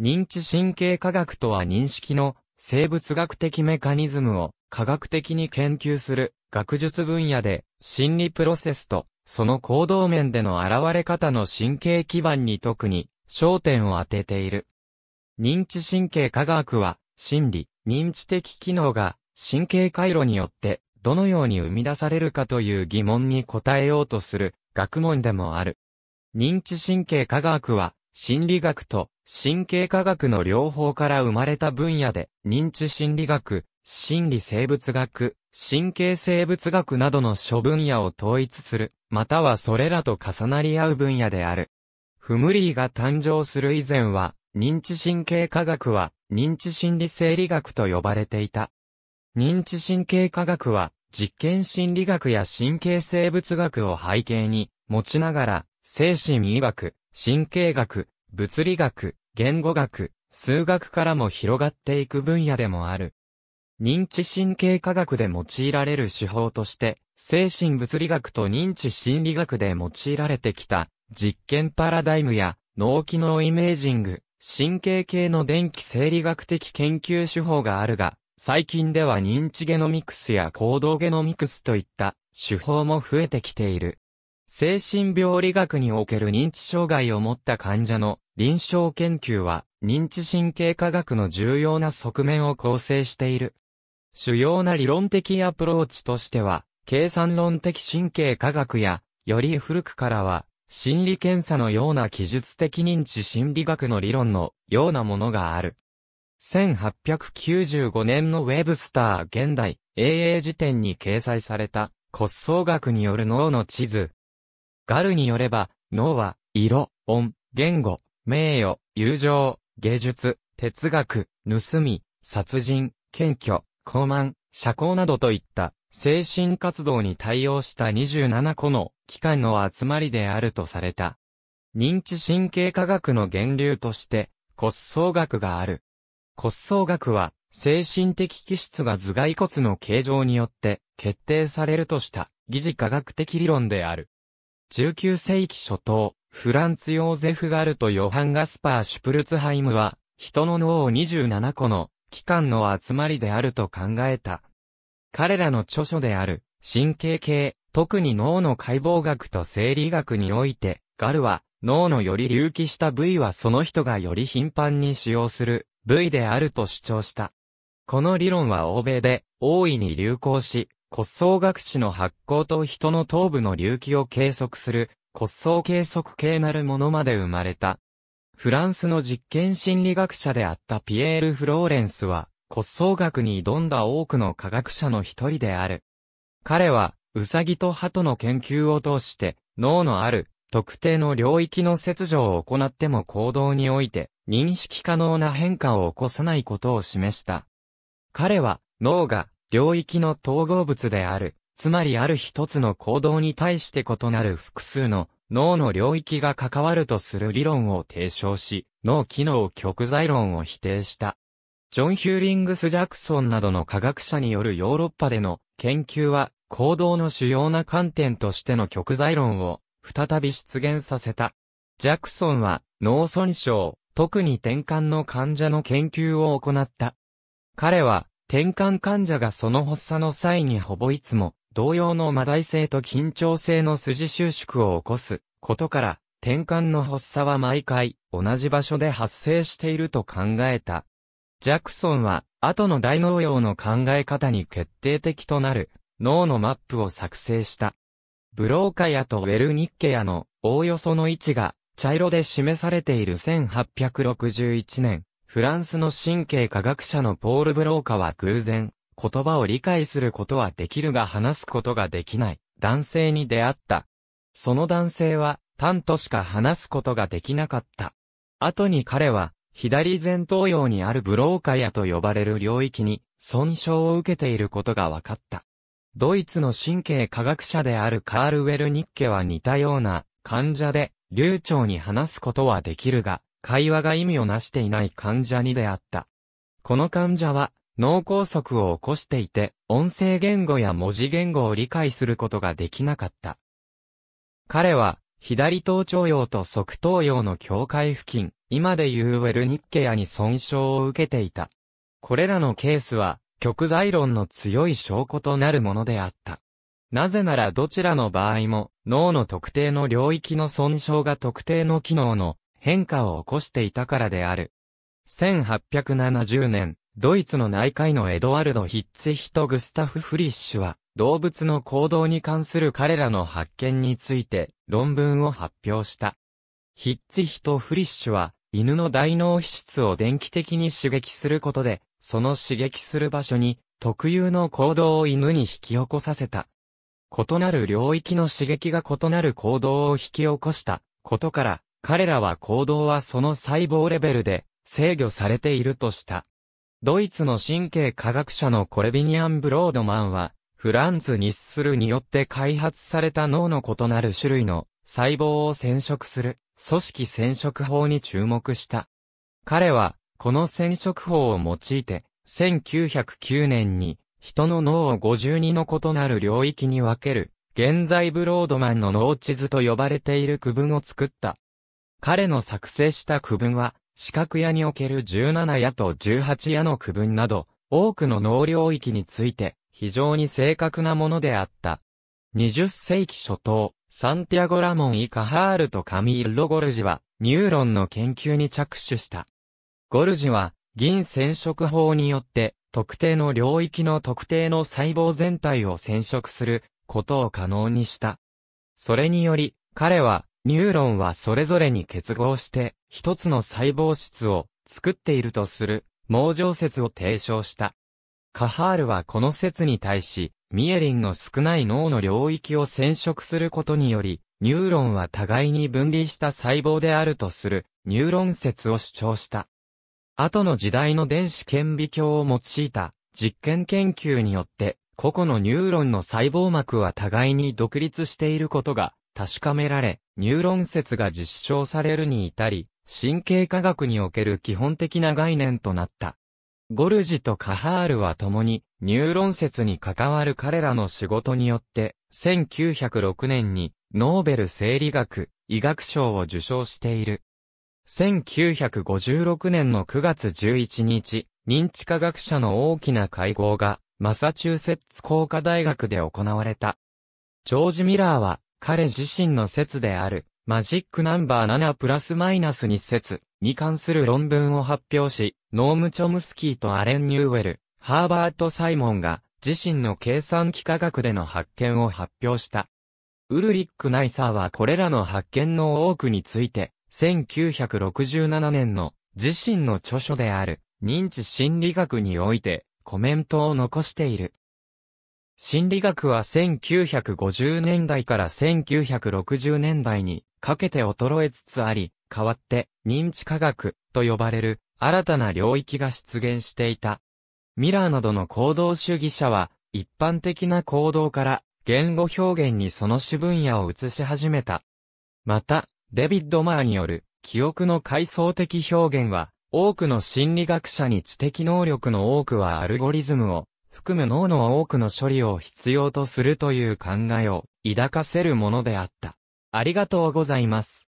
認知神経科学とは認識の生物学的メカニズムを科学的に研究する学術分野で心理プロセスとその行動面での現れ方の神経基盤に特に焦点を当てている。認知神経科学は心理、認知的機能が神経回路によってどのように生み出されるかという疑問に答えようとする学問でもある。認知神経科学は心理学と神経科学の両方から生まれた分野で、認知心理学、心理生物学、神経生物学などの諸分野を統一する、またはそれらと重なり合う分野である。フムリーが誕生する以前は、認知神経科学は、認知心理生理学と呼ばれていた。認知神経科学は、実験心理学や神経生物学を背景に、持ちながら、精神医学、神経学、物理学、言語学、数学からも広がっていく分野でもある。認知神経科学で用いられる手法として、精神物理学と認知心理学で用いられてきた、実験パラダイムや、脳機能イメージング、神経系の電気生理学的研究手法があるが、最近では認知ゲノミクスや行動ゲノミクスといった手法も増えてきている。精神病理学における認知障害を持った患者の臨床研究は認知神経科学の重要な側面を構成している。主要な理論的アプローチとしては、計算論的神経科学や、より古くからは、心理検査のような記述的認知心理学の理論のようなものがある。1895年のウェブスター現代 AA 辞典に掲載された骨相学による脳の地図。ガルによれば、脳は色、音、言語、名誉、友情、芸術、哲学、盗み、殺人、謙虚、高慢、社交などといった精神活動に対応した27個の機関の集まりであるとされた。認知神経科学の源流として、骨相学がある。骨相学は、精神的気質が頭蓋骨の形状によって決定されるとした疑似科学的理論である。19世紀初頭、フランツ・ヨーゼフ・ガルト・ヨハン・ガスパー・シュプルツハイムは、人の脳を27個の器官の集まりであると考えた。彼らの著書である、神経系、特に脳の解剖学と生理学において、ガルは、脳のより隆起した部位はその人がより頻繁に使用する部位であると主張した。この理論は欧米で大いに流行し、骨相学士の発行と人の頭部の隆起を計測する骨相計測系なるものまで生まれた。フランスの実験心理学者であったピエール・フローレンスは、骨相学に挑んだ多くの科学者の一人である。彼は、ウサギと鳩の研究を通して、脳のある特定の領域の切除を行っても行動において認識可能な変化を起こさないことを示した。彼は脳が領域の統合物であるつまりある一つの行動に対して異なる複数の脳の領域が関わるとする理論を提唱し、脳機能極在論を否定した。ジョン・ヒューリングス・ジャクソンなどの科学者によるヨーロッパでの研究は、行動の主要な観点としての極在論を再び出現させた。ジャクソンは脳損傷、特に転換の患者の研究を行った。彼は転換患者がその発作の際にほぼいつも同様の魔大性と緊張性の筋収縮を起こすことから、転換の発作は毎回同じ場所で発生していると考えた。ジャクソンは、後の大脳用の考え方に決定的となる脳のマップを作成した。ブローカヤとウェルニッケヤのおおよその位置が茶色で示されている1861年、フランスの神経科学者のポール・ブローカは偶然言葉を理解することはできるが話すことができない男性に出会った。その男性は、単としか話すことができなかった。後に彼は、左前頭葉にあるブローカヤと呼ばれる領域に損傷を受けていることが分かった。ドイツの神経科学者であるカール・ウェル・ニッケは似たような患者で流暢に話すことはできるが、会話が意味をなしていない患者に出会った。この患者は脳梗塞を起こしていて、音声言語や文字言語を理解することができなかった。彼は、左頭頂葉と側頭葉の境界付近、今でいうウェルニッケアに損傷を受けていた。これらのケースは、極在論の強い証拠となるものであった。なぜならどちらの場合も、脳の特定の領域の損傷が特定の機能の変化を起こしていたからである。1870年、ドイツの内科医のエドワルド・ヒッツヒとグスタフ・フリッシュは、動物の行動に関する彼らの発見について論文を発表した。ヒッツヒとフリッシュは、犬の大脳皮質を電気的に刺激することで、その刺激する場所に特有の行動を犬に引き起こさせた。異なる領域の刺激が異なる行動を引き起こしたことから、彼らは行動はその細胞レベルで制御されているとした。ドイツの神経科学者のコレビニアン・ブロードマンは、フランツ・ニッスルによって開発された脳の異なる種類の細胞を染色する組織染色法に注目した。彼は、この染色法を用いて、1909年に人の脳を52の異なる領域に分ける、現在ブロードマンの脳地図と呼ばれている区分を作った。彼の作成した区分は、四角屋における17屋と18屋の区分など、多くの農領域について、非常に正確なものであった。20世紀初頭、サンティアゴ・ラモン・イ・カハールとカミール・ロ・ゴルジは、ニューロンの研究に着手した。ゴルジは、銀染色法によって、特定の領域の特定の細胞全体を染色することを可能にした。それにより、彼は、ニューロンはそれぞれに結合して、一つの細胞質を作っているとする、盲状説を提唱した。カハールはこの説に対し、ミエリンの少ない脳の領域を染色することにより、ニューロンは互いに分離した細胞であるとする、ニューロン説を主張した。後の時代の電子顕微鏡を用いた実験研究によって、個々のニューロンの細胞膜は互いに独立していることが確かめられ、ニューロン説が実証されるに至り、神経科学における基本的な概念となった。ゴルジとカハールは共に、ニューロン説に関わる彼らの仕事によって、1906年に、ノーベル生理学、医学賞を受賞している。1956年の9月11日、認知科学者の大きな会合が、マサチューセッツ工科大学で行われた。ジョージ・ミラーは、彼自身の説である、マジックナンバー7プラスマイナス2説に関する論文を発表し、ノーム・チョムスキーとアレン・ニューウェル、ハーバート・サイモンが自身の計算幾何学での発見を発表した。ウルリック・ナイサーはこれらの発見の多くについて、1967年の自身の著書である認知心理学においてコメントを残している。心理学は1950年代から1960年代にかけて衰えつつあり、代わって認知科学と呼ばれる新たな領域が出現していた。ミラーなどの行動主義者は一般的な行動から言語表現にその主分野を移し始めた。また、デビッド・マーによる記憶の階層的表現は多くの心理学者に知的能力の多くはアルゴリズムを含む脳の多くの処理を必要とするという考えを抱かせるものであった。ありがとうございます。